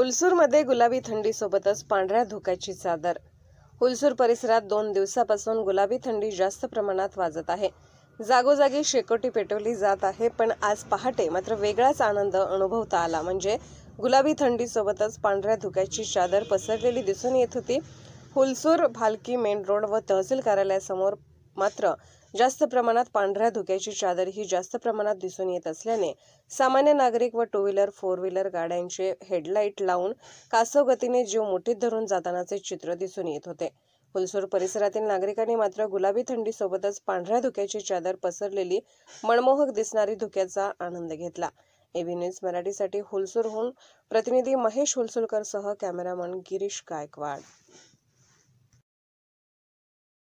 हुलसूरमध्ये गुलाबी थंडीसोबतच पांढऱ्या धुक्याची चादर हुलसूर परिसरात दोन दिवसापासून गुलाबी थंडी जास्त प्रमाणात वाजत आहे जागोजागी शेकोटी पेटवली जात आहे पण आज पहाटे मात्र वेगळाच आनंद अनुभवता आला म्हणजे गुलाबी थंडीसोबतच पांढऱ्या धुक्याची चादर पसरलेली दिसून येत होती हुलसूर भालकी मेन रोड व तहसील कार्यालयासमोर मात्र जास्त प्रमाणात पांढऱ्या धुक्याची चादर ही जास्त प्रमाणात दिसून येत असल्याने सामान्य नागरिक व टू व्हीलर फोर व्हीलर गाड्यांचे हेडलाईट लावून कासोगतीने जीव मुठीत धरून जातानाचे चित्र दिसून येत होते हुलसूर परिसरातील नागरिकांनी मात्र गुलाबी थंडीसोबतच पांढऱ्या धुक्याची चादर पसरलेली मनमोहक दिसणारी धुक्याचा आनंद घेतला एबी न्यूज मराठीसाठी हुलसूरहून प्रतिनिधी महेश हुलसुलकर सह कॅमेरामन गिरीश गायकवाड